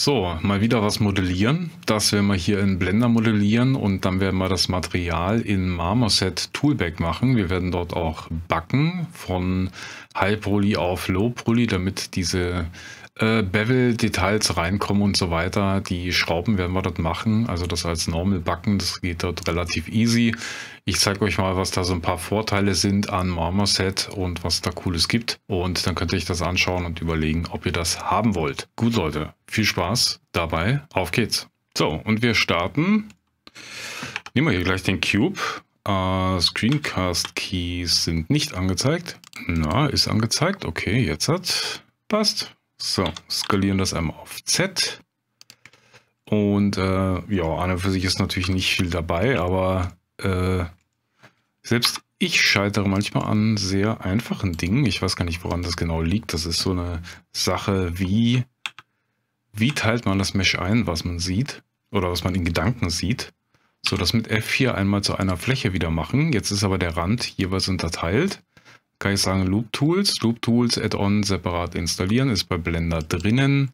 So, mal wieder was modellieren. Das werden wir hier in Blender modellieren und dann werden wir das Material in Marmoset Toolbag machen. Wir werden dort auch backen von High Poly auf Low Poly, damit diese äh, Bevel-Details reinkommen und so weiter. Die Schrauben werden wir dort machen. Also das als Normal backen, das geht dort relativ easy. Ich zeige euch mal, was da so ein paar Vorteile sind an Marmoset und was da Cooles gibt. Und dann könnt ihr euch das anschauen und überlegen, ob ihr das haben wollt. Gut, Leute, viel Spaß dabei. Auf geht's. So, und wir starten. Nehmen wir hier gleich den Cube. Uh, Screencast Keys sind nicht angezeigt. Na, ist angezeigt. Okay, jetzt hat. Passt. So, skalieren das einmal auf Z. Und äh, ja, an und für sich ist natürlich nicht viel dabei, aber äh, selbst ich scheitere manchmal an sehr einfachen Dingen. Ich weiß gar nicht, woran das genau liegt. Das ist so eine Sache, wie, wie teilt man das Mesh ein, was man sieht oder was man in Gedanken sieht. So, das mit F4 einmal zu einer Fläche wieder machen. Jetzt ist aber der Rand jeweils unterteilt kann ich sagen Loop Tools. Loop Tools Add-on separat installieren, ist bei Blender drinnen.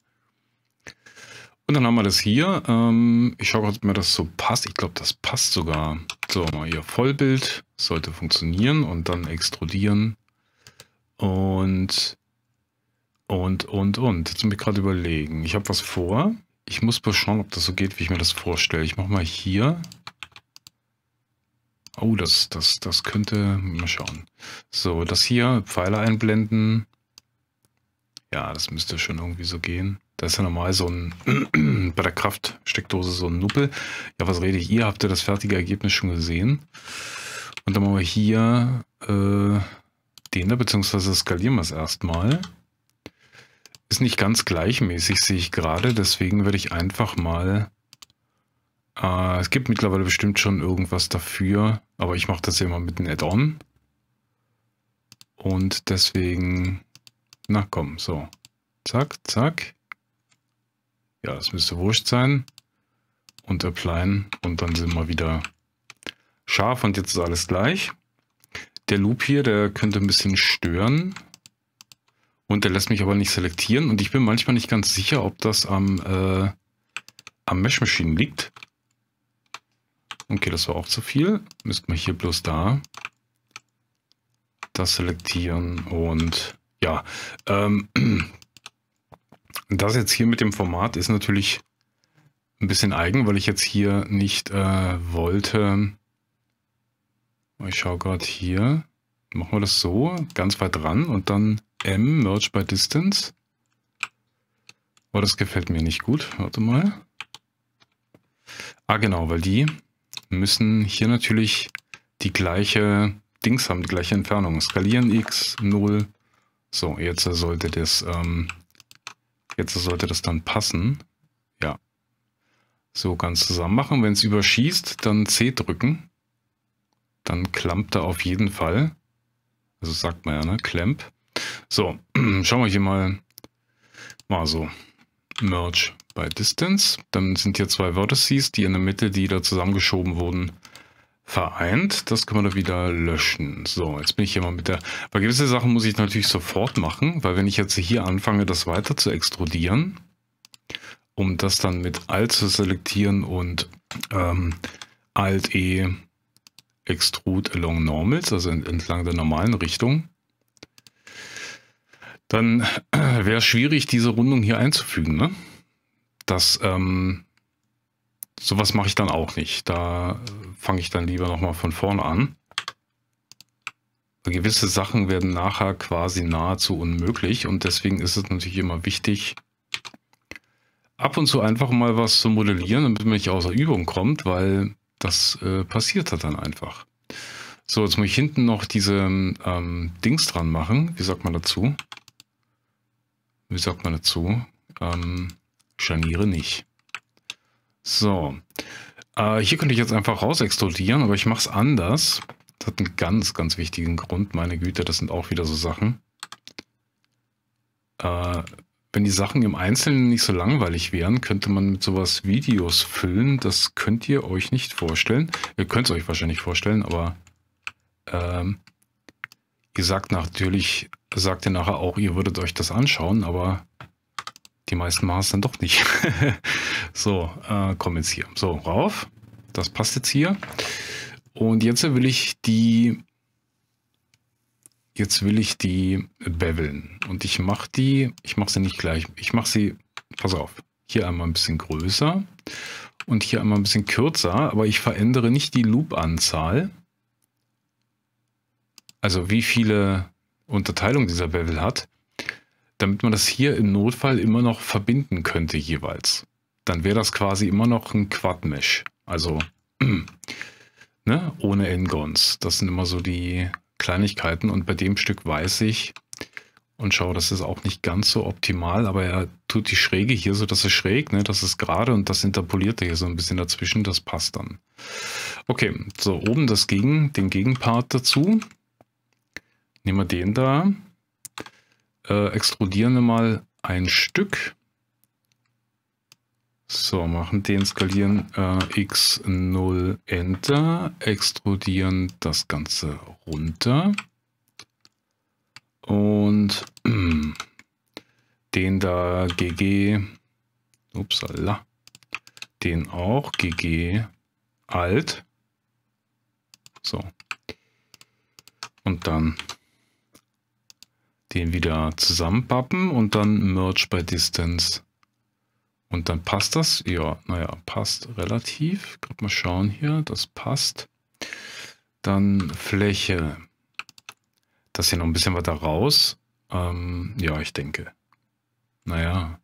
Und dann haben wir das hier. Ähm, ich schaue, gerade, ob mir das so passt. Ich glaube, das passt sogar. So, mal hier Vollbild. Sollte funktionieren. Und dann extrudieren. Und, und, und, und. Jetzt muss ich gerade überlegen. Ich habe was vor. Ich muss mal schauen, ob das so geht, wie ich mir das vorstelle. Ich mache mal hier Oh, das, das, das könnte. Mal schauen. So, das hier, Pfeile einblenden. Ja, das müsste schon irgendwie so gehen. Da ist ja normal so ein, bei der Kraftsteckdose so ein Nuppel. Ja, was rede ich? Ihr habt ja das fertige Ergebnis schon gesehen. Und dann machen wir hier äh, den da, beziehungsweise skalieren wir es erstmal. Ist nicht ganz gleichmäßig, sehe ich gerade. Deswegen werde ich einfach mal... Äh, es gibt mittlerweile bestimmt schon irgendwas dafür. Aber ich mache das ja immer mit einem Add-on. Und deswegen, na komm, so. Zack, zack. Ja, es müsste wurscht sein. Und applyen. Und dann sind wir wieder scharf und jetzt ist alles gleich. Der Loop hier, der könnte ein bisschen stören. Und der lässt mich aber nicht selektieren. Und ich bin manchmal nicht ganz sicher, ob das am, äh, am Mesh Machine liegt. Okay, das war auch zu viel. Müssten wir hier bloß da das selektieren und ja, ähm, das jetzt hier mit dem Format ist natürlich ein bisschen eigen, weil ich jetzt hier nicht äh, wollte. Ich schaue gerade hier. Machen wir das so, ganz weit ran und dann M, Merge by Distance. Oh, das gefällt mir nicht gut. Warte mal. Ah, genau, weil die müssen hier natürlich die gleiche Dings haben, die gleiche Entfernung. Skalieren x, 0. So, jetzt sollte das, ähm, jetzt sollte das dann passen. Ja. So, ganz zusammen machen. Wenn es überschießt, dann C drücken. Dann klampt er auf jeden Fall. Also sagt man ja, ne? Klemp. So, schauen wir hier mal. Mal so. Merge bei Distance. Dann sind hier zwei Vertices, die in der Mitte, die da zusammengeschoben wurden, vereint. Das können wir da wieder löschen. So, jetzt bin ich hier mal mit der... Bei gewissen Sachen muss ich natürlich sofort machen, weil wenn ich jetzt hier anfange, das weiter zu extrudieren, um das dann mit Alt zu selektieren und ähm, Alt-E Extrude along Normals, also entlang der normalen Richtung, dann wäre es schwierig, diese Rundung hier einzufügen, ne? das, ähm, sowas mache ich dann auch nicht. Da fange ich dann lieber nochmal von vorne an. Gewisse Sachen werden nachher quasi nahezu unmöglich und deswegen ist es natürlich immer wichtig, ab und zu einfach mal was zu modellieren, damit man nicht außer Übung kommt, weil das äh, passiert hat dann einfach. So, jetzt muss ich hinten noch diese ähm, Dings dran machen. Wie sagt man dazu? Wie sagt man dazu? Ähm, Scharniere nicht. So. Äh, hier könnte ich jetzt einfach raus extrudieren, aber ich mache es anders. Das hat einen ganz, ganz wichtigen Grund. Meine Güte, das sind auch wieder so Sachen. Äh, wenn die Sachen im Einzelnen nicht so langweilig wären, könnte man mit sowas Videos füllen. Das könnt ihr euch nicht vorstellen. Ihr könnt es euch wahrscheinlich vorstellen, aber ähm, ihr sagt natürlich, sagt ihr nachher auch, ihr würdet euch das anschauen, aber die meisten machen dann doch nicht. so, äh, komm jetzt hier. So, rauf. Das passt jetzt hier. Und jetzt will ich die, jetzt will ich die beveln. Und ich mache die, ich mache sie nicht gleich. Ich mache sie, pass auf, hier einmal ein bisschen größer und hier einmal ein bisschen kürzer. Aber ich verändere nicht die Loop-Anzahl. Also wie viele Unterteilungen dieser Bevel hat, damit man das hier im Notfall immer noch verbinden könnte jeweils. Dann wäre das quasi immer noch ein Quad-Mesh. Also ne? ohne N-Gons. Das sind immer so die Kleinigkeiten. Und bei dem Stück weiß ich, und schaue, das ist auch nicht ganz so optimal, aber er tut die Schräge hier so, dass es schräg, ne? das ist gerade und das interpoliert er hier so ein bisschen dazwischen, das passt dann. Okay, so oben das Gegen, den Gegenpart dazu. Nehmen wir den da äh, extrudieren wir mal ein Stück. So, machen den skalieren äh, x0 Enter, extrudieren das Ganze runter und äh, den da GG, upsala, den auch GG Alt. So. Und dann den wieder zusammenpappen und dann Merge by Distance. Und dann passt das. Ja, naja, passt relativ. Gerade mal schauen hier, das passt. Dann Fläche. Das hier noch ein bisschen weiter raus. Ähm, ja, ich denke. Naja,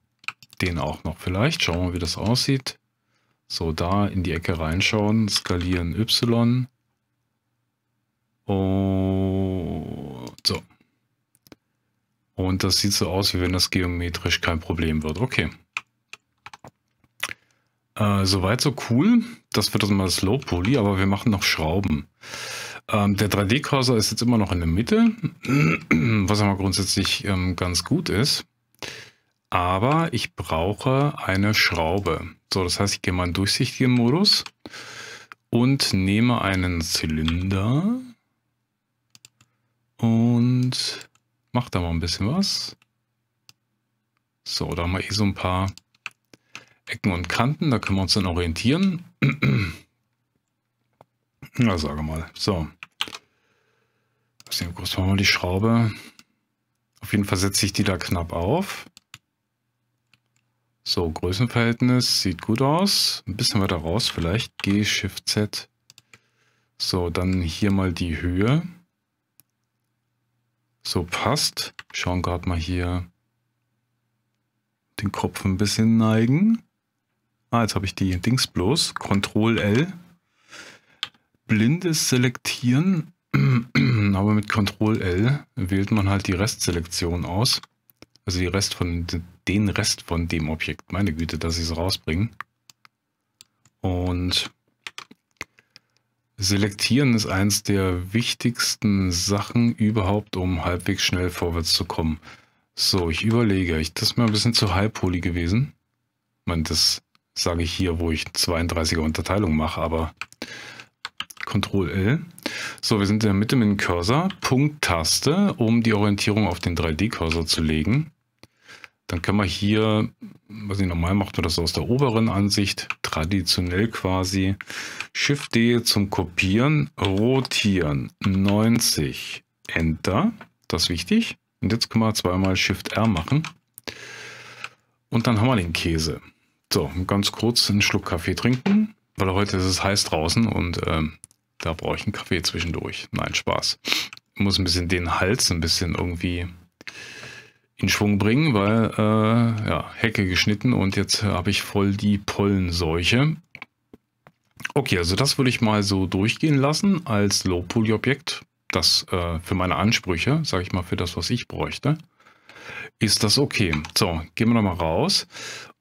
den auch noch vielleicht. Schauen wir mal, wie das aussieht. So, da in die Ecke reinschauen. Skalieren Y. Und oh, so. Und das sieht so aus, wie wenn das geometrisch kein Problem wird. Okay. Äh, soweit so cool. Das wird jetzt mal Slow Poly, aber wir machen noch Schrauben. Ähm, der 3D-Cursor ist jetzt immer noch in der Mitte, was aber grundsätzlich ähm, ganz gut ist. Aber ich brauche eine Schraube. So, das heißt, ich gehe mal in durchsichtigen Modus und nehme einen Zylinder und Macht da mal ein bisschen was. So, da haben wir eh so ein paar Ecken und Kanten. Da können wir uns dann orientieren. Na, sage mal. So. Wie groß machen wir die Schraube? Auf jeden Fall setze ich die da knapp auf. So, Größenverhältnis sieht gut aus. Ein bisschen weiter raus vielleicht. G, Shift, Z. So, dann hier mal die Höhe so passt. Schauen gerade mal hier den Kopf ein bisschen neigen. Ah, jetzt habe ich die Dings bloß. Ctrl L. Blindes Selektieren. Aber mit Ctrl L wählt man halt die Restselektion aus. Also die Rest von, den Rest von dem Objekt. Meine Güte, dass ich es rausbringe. Und Selektieren ist eins der wichtigsten Sachen überhaupt, um halbwegs schnell vorwärts zu kommen. So, ich überlege. Ich, das ist mir ein bisschen zu halbpoly gewesen. Ich meine, das sage ich hier, wo ich 32er Unterteilung mache, aber Ctrl-L. So, wir sind in der Mitte mit dem Cursor. Punkt-Taste, um die Orientierung auf den 3D-Cursor zu legen dann kann man hier, was ich normal macht man das aus der oberen Ansicht, traditionell quasi, Shift D zum Kopieren, Rotieren, 90, Enter, das ist wichtig. Und jetzt können wir zweimal Shift R machen. Und dann haben wir den Käse. So, ganz kurz einen Schluck Kaffee trinken, weil heute ist es heiß draußen und ähm, da brauche ich einen Kaffee zwischendurch. Nein, Spaß. Ich muss ein bisschen den Hals ein bisschen irgendwie in Schwung bringen, weil äh, ja, Hecke geschnitten und jetzt habe ich voll die Pollenseuche. Okay, also das würde ich mal so durchgehen lassen als Low-Poly-Objekt. Das äh, für meine Ansprüche, sage ich mal, für das, was ich bräuchte, ist das okay. So, gehen wir nochmal raus.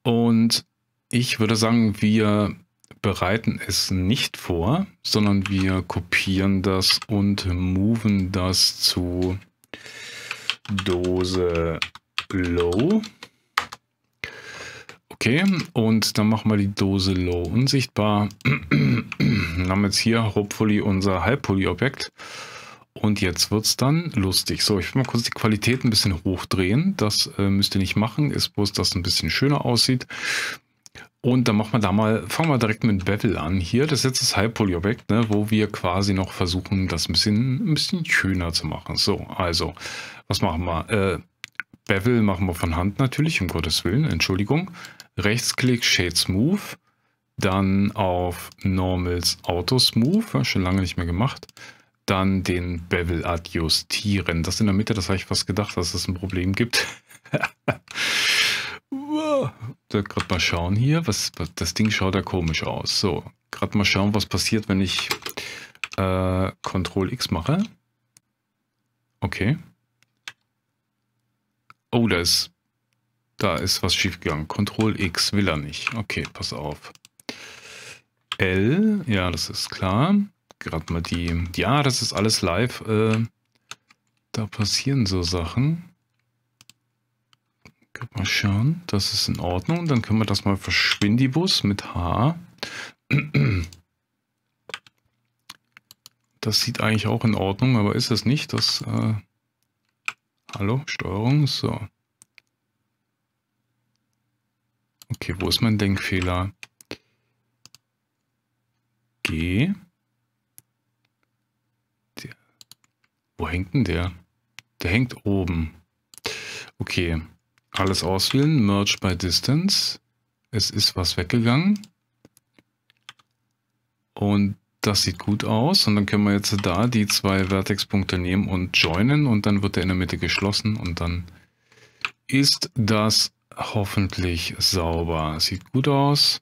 Und ich würde sagen, wir bereiten es nicht vor, sondern wir kopieren das und moven das zu Dose Low. Okay, und dann machen wir die Dose Low unsichtbar. wir haben jetzt hier hopefully unser Halbpoly-Objekt. Und jetzt wird es dann lustig. So, ich will mal kurz die Qualität ein bisschen hochdrehen. Das äh, müsst ihr nicht machen, ist bloß, dass es ein bisschen schöner aussieht. Und dann machen wir da mal, fangen wir direkt mit Bevel an. Hier, das ist jetzt das Halbpolyobjekt, ne, wo wir quasi noch versuchen, das ein bisschen, ein bisschen schöner zu machen. So, also, was machen wir? Äh, Bevel machen wir von Hand natürlich, um Gottes Willen, Entschuldigung. Rechtsklick, Shade Smooth. Dann auf Normals Auto Smooth, schon lange nicht mehr gemacht. Dann den Bevel adjustieren. Das in der Mitte, das habe ich fast gedacht, dass es ein Problem gibt. Da gerade mal schauen hier, was, was, das Ding schaut da komisch aus. So, gerade mal schauen, was passiert, wenn ich äh, Ctrl X mache. Okay. Oh, da ist, da ist was schiefgegangen. Ctrl X will er nicht. Okay, pass auf. L, ja, das ist klar. Gerade mal die, ja, das ist alles live. Äh, da passieren so Sachen. Mal schauen, das ist in Ordnung. Dann können wir das mal Verschwindibus mit H. Das sieht eigentlich auch in Ordnung, aber ist es nicht. Das, äh hallo, Steuerung, so. Okay, wo ist mein Denkfehler? G. Der. Wo hängt denn der? Der hängt oben. Okay. Alles auswählen, Merge by Distance. Es ist was weggegangen. Und das sieht gut aus. Und dann können wir jetzt da die zwei Vertexpunkte nehmen und joinen. Und dann wird er in der Mitte geschlossen. Und dann ist das hoffentlich sauber. Sieht gut aus.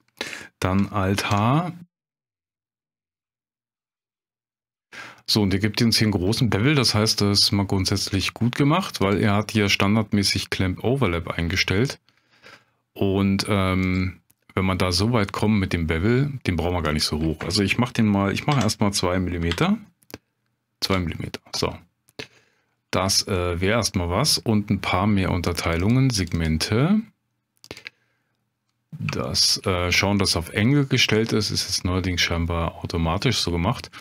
Dann Alt H So, und er gibt uns hier einen großen Bevel, das heißt, das ist mal grundsätzlich gut gemacht, weil er hat hier standardmäßig Clamp Overlap eingestellt. Und ähm, wenn man da so weit kommt mit dem Bevel, den brauchen wir gar nicht so hoch. Also ich mache den mal, ich mache erstmal 2 mm. 2 mm, so. Das äh, wäre erstmal was und ein paar mehr Unterteilungen, Segmente. Das äh, Schauen, dass auf Engel gestellt ist, ist jetzt neuerdings scheinbar automatisch so gemacht.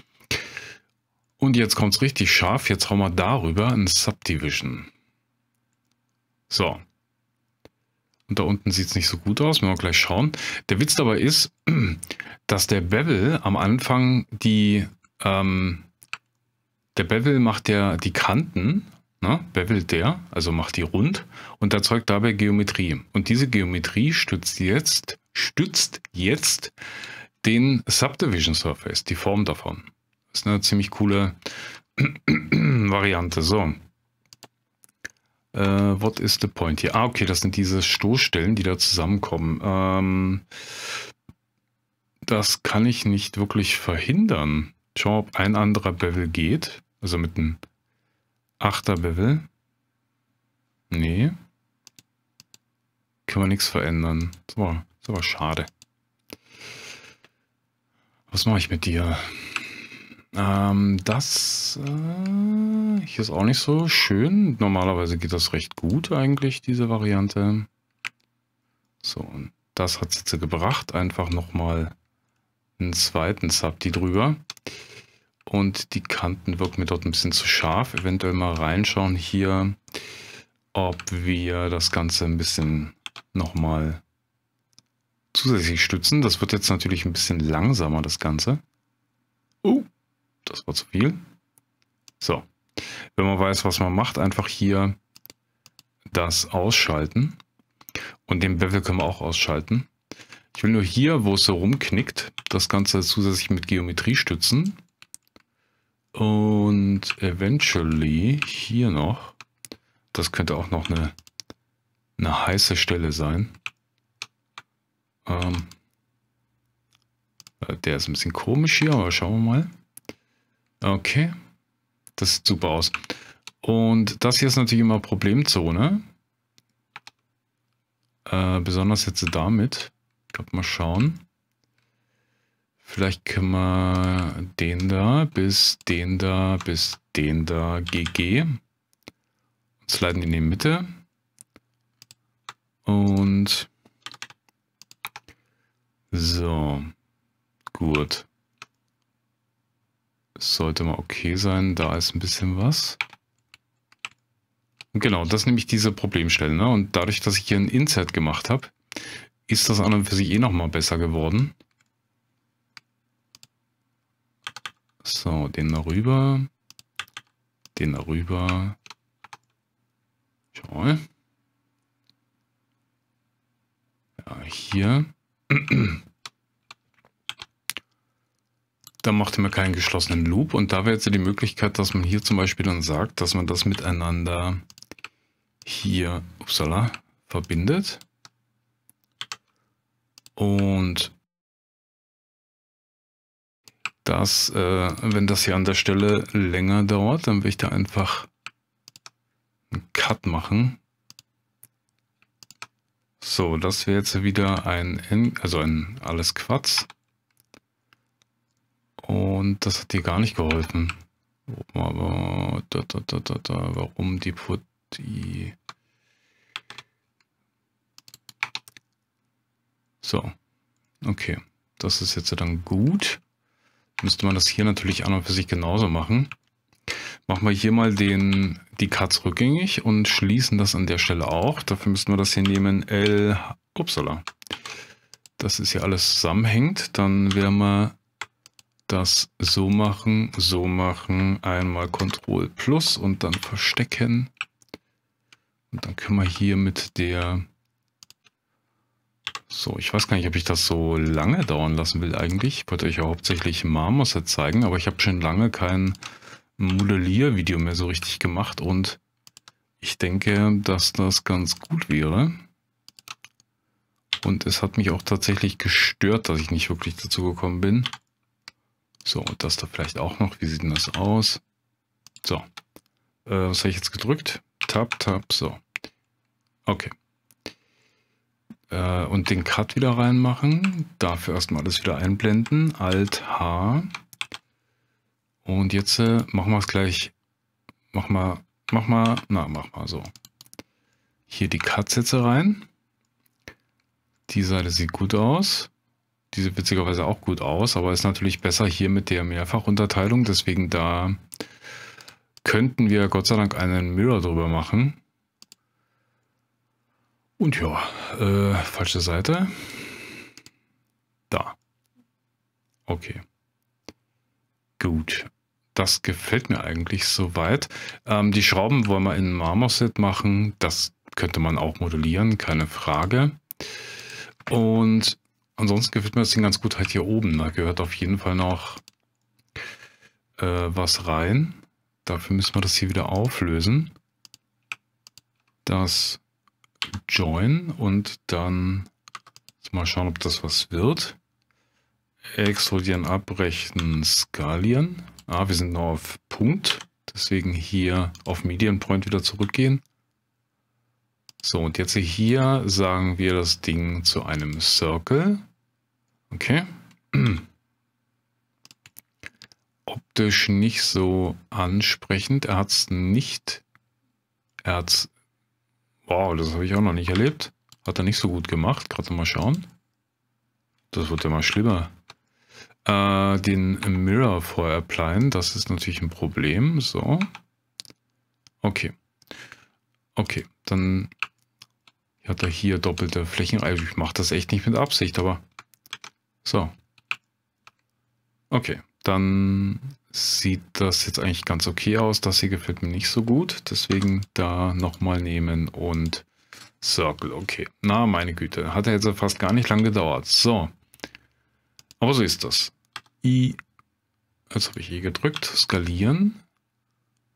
Und jetzt kommt es richtig scharf. Jetzt hauen wir darüber ein Subdivision. So. Und da unten sieht es nicht so gut aus. Müssen wir gleich schauen. Der Witz dabei ist, dass der Bevel am Anfang die... Ähm, der Bevel macht ja die Kanten Ne, bevelt der, also macht die rund und erzeugt dabei Geometrie. Und diese Geometrie stützt jetzt, stützt jetzt den Subdivision Surface, die Form davon. Ist eine ziemlich coole Variante. So. Äh, what is the point hier? Ah, okay, das sind diese Stoßstellen, die da zusammenkommen. Ähm, das kann ich nicht wirklich verhindern. Schau, ob ein anderer Bevel geht. Also mit einem 8 Bevel. Nee. Können wir nichts verändern. So, ist aber schade. Was mache ich mit dir? Ähm, das äh, hier ist auch nicht so schön. Normalerweise geht das recht gut eigentlich, diese Variante. So, und das hat es jetzt gebracht. Einfach nochmal einen zweiten Subdi drüber. Und die Kanten wirken mir dort ein bisschen zu scharf. Eventuell mal reinschauen hier, ob wir das Ganze ein bisschen nochmal zusätzlich stützen. Das wird jetzt natürlich ein bisschen langsamer, das Ganze. Das war zu viel. So. Wenn man weiß, was man macht, einfach hier das ausschalten. Und den Bevel können wir auch ausschalten. Ich will nur hier, wo es so rumknickt, das Ganze zusätzlich mit Geometrie stützen. Und eventually hier noch, das könnte auch noch eine, eine heiße Stelle sein. Ähm, äh, der ist ein bisschen komisch hier, aber schauen wir mal. Okay. Das sieht super aus. Und das hier ist natürlich immer Problemzone. Äh, besonders jetzt damit. Ich glaube, mal schauen. Vielleicht können wir den da bis den da bis den da GG. sliden in die Mitte. Und so. Gut sollte mal okay sein. Da ist ein bisschen was. Und genau, das ist nämlich diese Problemstelle. Ne? Und dadurch, dass ich hier ein Insert gemacht habe, ist das an und für sich eh nochmal besser geworden. So, den darüber. Den darüber. Schau. Ja, hier. da machte man keinen geschlossenen Loop und da wäre jetzt die Möglichkeit, dass man hier zum Beispiel dann sagt, dass man das miteinander hier, upsala, verbindet. Und das, äh, wenn das hier an der Stelle länger dauert, dann will ich da einfach einen Cut machen. So, das wäre jetzt wieder ein, also ein alles Quatsch. Und das hat dir gar nicht geholfen. Aber da, da, da, da, da, warum die Put die. So. Okay. Das ist jetzt dann gut. Müsste man das hier natürlich an und für sich genauso machen. Machen wir hier mal den, die Cuts rückgängig und schließen das an der Stelle auch. Dafür müssten wir das hier nehmen. L. Upsala. Das ist hier alles zusammenhängt. Dann werden wir das so machen, so machen, einmal Ctrl plus und dann verstecken. Und dann können wir hier mit der... So, ich weiß gar nicht, ob ich das so lange dauern lassen will eigentlich. Ich wollte euch ja hauptsächlich Marmoset zeigen, aber ich habe schon lange kein Modellier-Video mehr so richtig gemacht und ich denke, dass das ganz gut wäre. Und es hat mich auch tatsächlich gestört, dass ich nicht wirklich dazu gekommen bin. So, und das da vielleicht auch noch. Wie sieht denn das aus? So, äh, was habe ich jetzt gedrückt? Tab, Tab, so. Okay. Äh, und den Cut wieder reinmachen. Dafür erstmal alles wieder einblenden. Alt H. Und jetzt äh, machen wir es gleich. Mach mal, mach mal, na, mach mal so. Hier die Cut-Sätze rein. Die Seite sieht gut aus diese witzigerweise auch gut aus, aber ist natürlich besser hier mit der Mehrfachunterteilung. Deswegen da könnten wir Gott sei Dank einen Mirror drüber machen. Und ja, äh, falsche Seite. Da. Okay. Gut. Das gefällt mir eigentlich soweit. Ähm, die Schrauben wollen wir in Marmoset machen. Das könnte man auch modellieren, keine Frage. Und Ansonsten gefällt mir das Ding ganz gut halt hier oben. Da gehört auf jeden Fall noch äh, was rein. Dafür müssen wir das hier wieder auflösen. Das Join und dann mal schauen, ob das was wird. Extrudieren, abbrechen, skalieren. Ah, wir sind noch auf Punkt. Deswegen hier auf Median Point wieder zurückgehen. So, und jetzt hier sagen wir das Ding zu einem Circle. Okay. Optisch nicht so ansprechend. Er hat es nicht. Er hat's. Wow, das habe ich auch noch nicht erlebt. Hat er nicht so gut gemacht. Gerade mal schauen. Das wird ja mal schlimmer. Äh, den Mirror vorher applyen, das ist natürlich ein Problem. So. Okay. Okay, dann hat er hier doppelte Flächen. Also ich mache das echt nicht mit Absicht, aber so. Okay, dann sieht das jetzt eigentlich ganz okay aus. Das hier gefällt mir nicht so gut. Deswegen da nochmal nehmen und Circle. Okay, na meine Güte. Hat ja jetzt fast gar nicht lang gedauert. So. Aber so ist das. I. Jetzt habe ich hier gedrückt. Skalieren.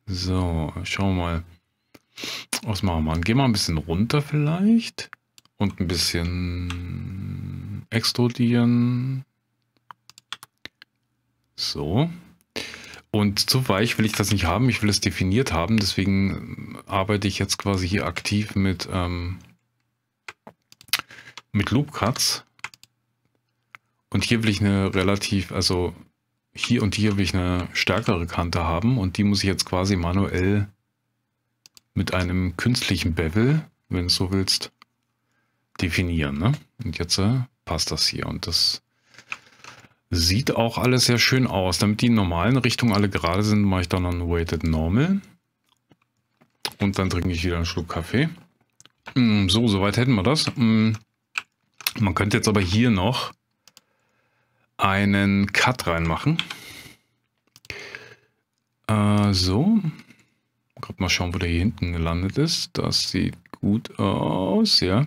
So, schauen wir mal. Was machen wir? Gehen wir ein bisschen runter vielleicht. Und ein bisschen extrudieren. So. Und zu weich will ich das nicht haben. Ich will es definiert haben. Deswegen arbeite ich jetzt quasi hier aktiv mit, ähm, mit Loop Cuts. Und hier will ich eine relativ, also hier und hier will ich eine stärkere Kante haben. Und die muss ich jetzt quasi manuell mit einem künstlichen Bevel, wenn du so willst, definieren. Ne? Und jetzt äh, passt das hier und das sieht auch alles sehr schön aus. Damit die normalen Richtungen alle gerade sind, mache ich dann noch ein Weighted Normal. Und dann trinke ich wieder einen Schluck Kaffee. Mm, so, soweit hätten wir das. Mm, man könnte jetzt aber hier noch einen Cut reinmachen. Äh, so. Gerade mal schauen, wo der hier hinten gelandet ist. Das sieht gut aus, ja.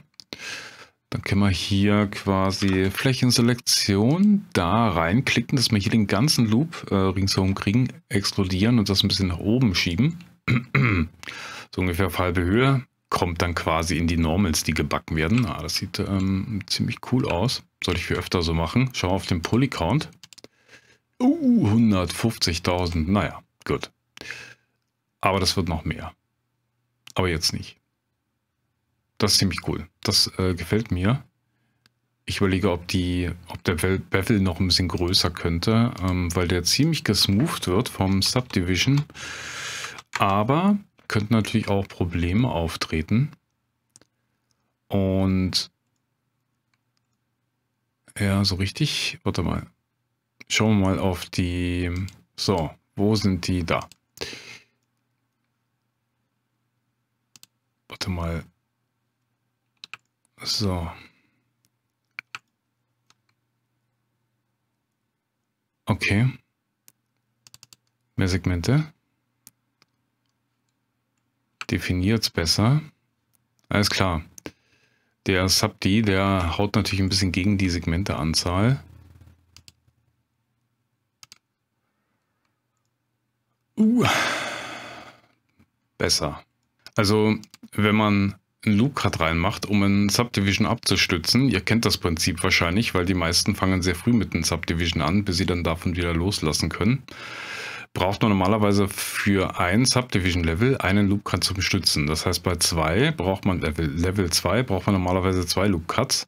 Dann können wir hier quasi Flächenselektion da reinklicken, dass wir hier den ganzen Loop äh, ringsherum kriegen, explodieren und das ein bisschen nach oben schieben. so ungefähr auf halbe Höhe. Kommt dann quasi in die Normals, die gebacken werden. Ah, das sieht ähm, ziemlich cool aus. Sollte ich viel öfter so machen. Schauen wir auf den Polycount. Uh, 150.000. Naja, gut. Aber das wird noch mehr. Aber jetzt nicht das ist ziemlich cool. Das äh, gefällt mir. Ich überlege, ob, die, ob der Bevel noch ein bisschen größer könnte, ähm, weil der ziemlich gesmoothed wird vom Subdivision. Aber könnten natürlich auch Probleme auftreten. Und ja, so richtig. Warte mal. Schauen wir mal auf die. So, wo sind die da? Warte mal. So. Okay. Mehr Segmente. Definiert es besser. Alles klar. Der Subd, der haut natürlich ein bisschen gegen die Segmenteanzahl. Uh. Besser. Also, wenn man einen Loop Cut reinmacht, um einen Subdivision abzustützen. Ihr kennt das Prinzip wahrscheinlich, weil die meisten fangen sehr früh mit einem Subdivision an, bis sie dann davon wieder loslassen können. Braucht man normalerweise für ein Subdivision Level einen Loop Cut zum Stützen. Das heißt, bei zwei braucht man äh, Level, Level 2 braucht man normalerweise zwei Loop Cuts.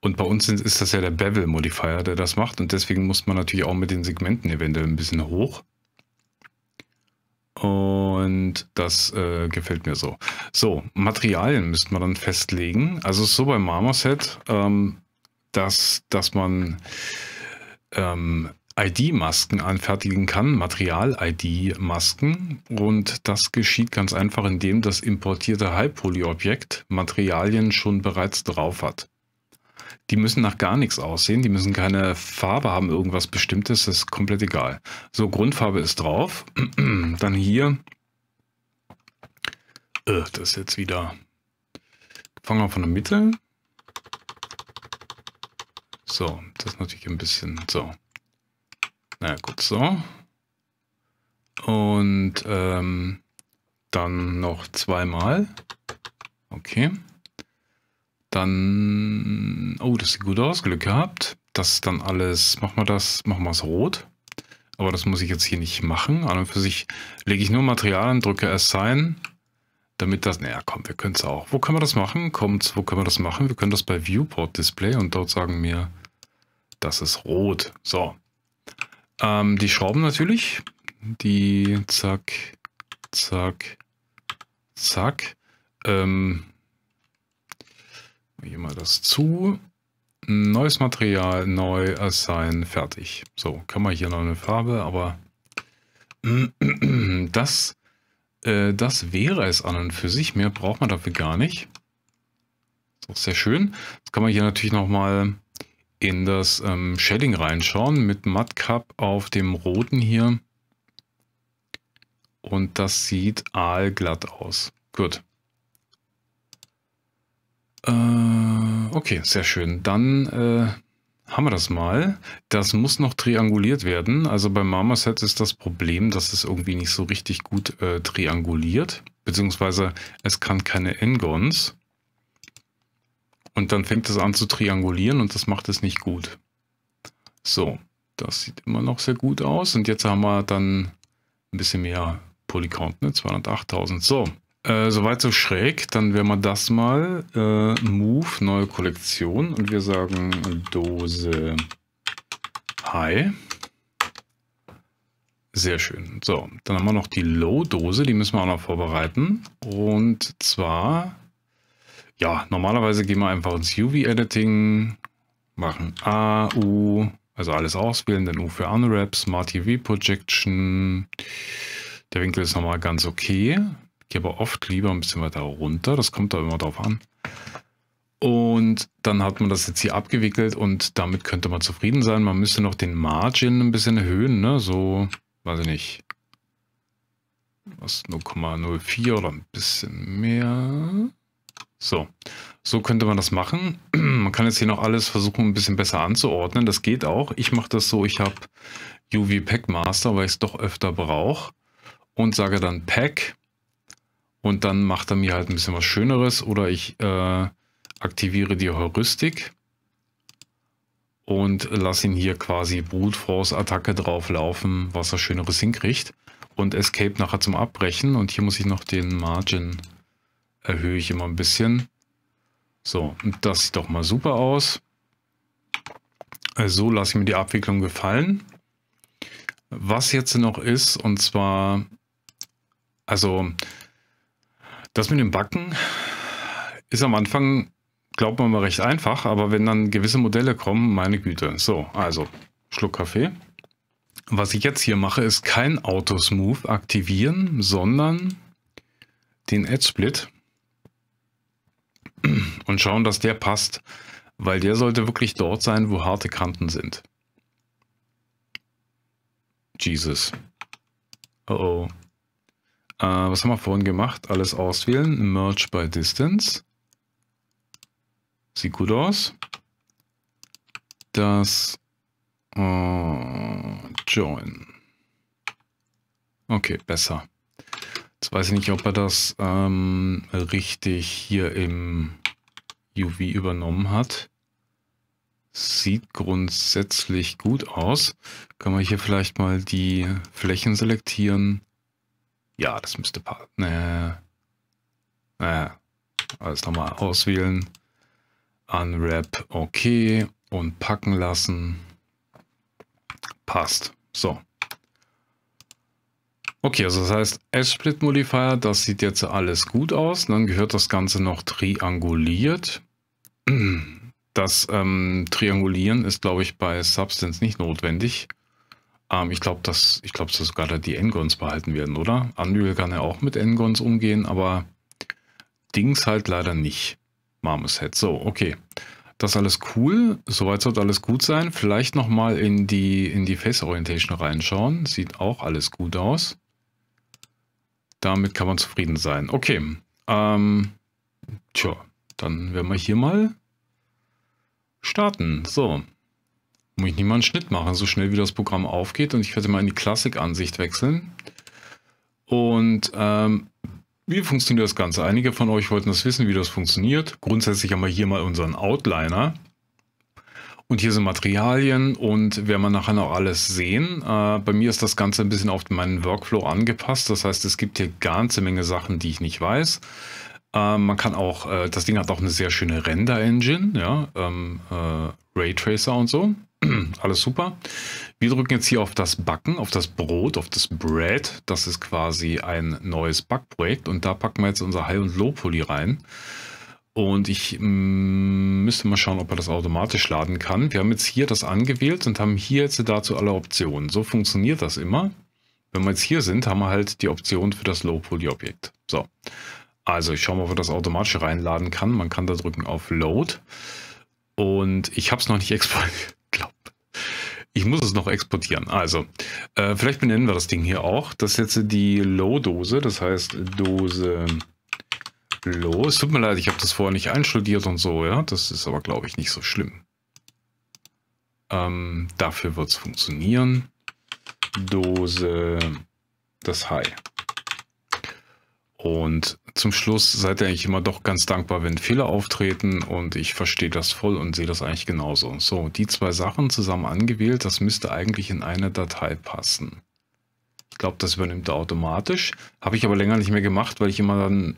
Und bei uns ist das ja der Bevel Modifier, der das macht. Und deswegen muss man natürlich auch mit den Segmenten eventuell ein bisschen hoch. Und das äh, gefällt mir so. So, Materialien müsste man dann festlegen. Also so beim Marmoset, ähm, dass, dass man ähm, ID-Masken anfertigen kann, Material-ID-Masken. Und das geschieht ganz einfach, indem das importierte High-Poly-Objekt Materialien schon bereits drauf hat die müssen nach gar nichts aussehen, die müssen keine Farbe haben, irgendwas Bestimmtes, das ist komplett egal. So, Grundfarbe ist drauf. Dann hier, äh, das ist jetzt wieder, fangen wir von der Mitte. So, das ist natürlich ein bisschen so. Na gut, so. Und ähm, dann noch zweimal. Okay. Dann, oh, das sieht gut aus, Glück gehabt. Das dann alles, machen wir das, machen wir es rot. Aber das muss ich jetzt hier nicht machen. An und für sich lege ich nur Material an, drücke Assign, damit das, naja, komm, wir können es auch. Wo können wir das machen? Kommt, wo können wir das machen? Wir können das bei Viewport Display und dort sagen wir, das ist rot. So. Ähm, die Schrauben natürlich. Die, zack, zack, zack. Ähm, mal das zu. Neues Material, neu, assign, fertig. So, kann man hier noch eine Farbe, aber das, äh, das wäre es an und für sich. Mehr braucht man dafür gar nicht. auch sehr schön. Jetzt kann man hier natürlich nochmal in das ähm, Shading reinschauen mit Mudcup auf dem roten hier. Und das sieht aalglatt aus. Gut. Äh, okay, sehr schön. Dann äh, haben wir das mal. Das muss noch trianguliert werden. Also beim Marmoset ist das Problem, dass es irgendwie nicht so richtig gut äh, trianguliert. Beziehungsweise es kann keine N-Gons. Und dann fängt es an zu triangulieren und das macht es nicht gut. So, das sieht immer noch sehr gut aus. Und jetzt haben wir dann ein bisschen mehr Polycount, ne? 208.000. So, äh, soweit so schräg, dann wären wir das mal. Äh, Move, neue Kollektion. Und wir sagen Dose High. Sehr schön. So, dann haben wir noch die Low-Dose, die müssen wir auch noch vorbereiten. Und zwar, ja, normalerweise gehen wir einfach ins UV-Editing, machen A, U, also alles auswählen, dann U für Unwrap, Smart TV Projection. Der Winkel ist nochmal ganz okay gehe aber oft lieber ein bisschen weiter runter. Das kommt da immer drauf an. Und dann hat man das jetzt hier abgewickelt und damit könnte man zufrieden sein. Man müsste noch den Margin ein bisschen erhöhen, ne? So, weiß ich nicht. Was, 0,04 oder ein bisschen mehr? So, so könnte man das machen. man kann jetzt hier noch alles versuchen, ein bisschen besser anzuordnen. Das geht auch. Ich mache das so, ich habe UV Pack Master, weil ich es doch öfter brauche. Und sage dann Pack und dann macht er mir halt ein bisschen was Schöneres oder ich äh, aktiviere die Heuristik und lasse ihn hier quasi Brute Force Attacke drauflaufen, was er Schöneres hinkriegt. Und Escape nachher zum Abbrechen und hier muss ich noch den Margin erhöhe ich immer ein bisschen. So, das sieht doch mal super aus. So also lasse ich mir die Abwicklung gefallen. Was jetzt noch ist, und zwar, also das mit dem Backen ist am Anfang, glaubt man mal, recht einfach, aber wenn dann gewisse Modelle kommen, meine Güte. So, also Schluck Kaffee. Was ich jetzt hier mache, ist kein Autosmooth aktivieren, sondern den Edge Split und schauen, dass der passt, weil der sollte wirklich dort sein, wo harte Kanten sind. Jesus. Oh oh. Äh, was haben wir vorhin gemacht? Alles auswählen. Merge by Distance. Sieht gut aus. Das äh, Join. Okay, besser. Jetzt weiß ich nicht, ob er das ähm, richtig hier im UV übernommen hat. Sieht grundsätzlich gut aus. Kann man hier vielleicht mal die Flächen selektieren ja, das müsste passen. Naja. Äh, naja. Alles nochmal auswählen. Unwrap okay. und packen lassen. Passt. So. Okay, also das heißt S-Split Modifier, das sieht jetzt alles gut aus. Dann gehört das Ganze noch trianguliert. Das ähm, Triangulieren ist, glaube ich, bei Substance nicht notwendig. Ähm, ich glaube, dass, ich dass sogar die N-Guns behalten werden, oder? Unreal kann ja auch mit N-Guns umgehen, aber Dings halt leider nicht. Marmoset. So, okay. Das ist alles cool. Soweit sollte alles gut sein. Vielleicht nochmal in die, in die Face Orientation reinschauen. Sieht auch alles gut aus. Damit kann man zufrieden sein. Okay. Ähm, tja, dann werden wir hier mal starten. So muss ich nicht mal einen Schnitt machen, so schnell wie das Programm aufgeht. Und ich werde mal in die Klassik-Ansicht wechseln. Und ähm, wie funktioniert das Ganze? Einige von euch wollten das wissen, wie das funktioniert. Grundsätzlich haben wir hier mal unseren Outliner. Und hier sind Materialien und werden wir nachher noch alles sehen. Äh, bei mir ist das Ganze ein bisschen auf meinen Workflow angepasst. Das heißt, es gibt hier ganze Menge Sachen, die ich nicht weiß. Äh, man kann auch, äh, das Ding hat auch eine sehr schöne Render-Engine, ja, ähm, äh, Raytracer und so. Alles super. Wir drücken jetzt hier auf das Backen, auf das Brot, auf das Bread. Das ist quasi ein neues Backprojekt und da packen wir jetzt unser High- und Low-Poly rein. Und ich mm, müsste mal schauen, ob er das automatisch laden kann. Wir haben jetzt hier das angewählt und haben hier jetzt dazu alle Optionen. So funktioniert das immer. Wenn wir jetzt hier sind, haben wir halt die Option für das Low-Poly-Objekt. So, also ich schaue mal, ob er das automatisch reinladen kann. Man kann da drücken auf Load. Und ich habe es noch nicht exportiert. Ich muss es noch exportieren. Also, äh, vielleicht benennen wir das Ding hier auch. Das ist jetzt die Low-Dose, das heißt Dose Low. Es tut mir leid, ich habe das vorher nicht einstudiert und so, ja. Das ist aber, glaube ich, nicht so schlimm. Ähm, dafür wird es funktionieren. Dose das High. Und zum Schluss seid ihr eigentlich immer doch ganz dankbar, wenn Fehler auftreten und ich verstehe das voll und sehe das eigentlich genauso. So, die zwei Sachen zusammen angewählt, das müsste eigentlich in eine Datei passen. Ich glaube, das übernimmt er automatisch. Habe ich aber länger nicht mehr gemacht, weil ich immer dann